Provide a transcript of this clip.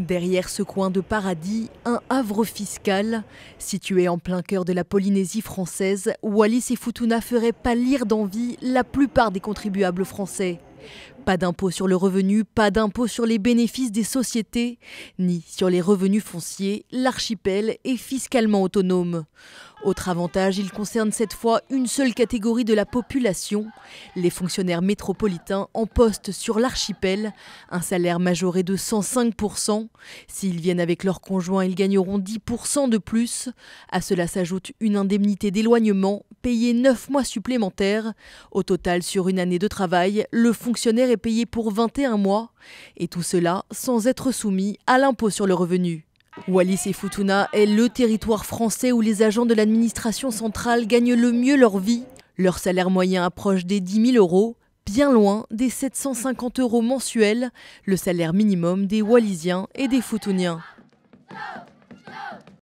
Derrière ce coin de paradis, un havre fiscal. Situé en plein cœur de la Polynésie française, Wallis et Futuna feraient pâlir d'envie la plupart des contribuables français. Pas d'impôt sur le revenu, pas d'impôt sur les bénéfices des sociétés, ni sur les revenus fonciers, l'archipel est fiscalement autonome. Autre avantage, il concerne cette fois une seule catégorie de la population, les fonctionnaires métropolitains en poste sur l'archipel, un salaire majoré de 105%. S'ils viennent avec leur conjoint, ils gagneront 10% de plus. À cela s'ajoute une indemnité d'éloignement payé 9 mois supplémentaires. Au total, sur une année de travail, le fonctionnaire est payé pour 21 mois, et tout cela sans être soumis à l'impôt sur le revenu. Wallis et Futuna est le territoire français où les agents de l'administration centrale gagnent le mieux leur vie. Leur salaire moyen approche des 10 000 euros, bien loin des 750 euros mensuels, le salaire minimum des Wallisiens et des Futuniens.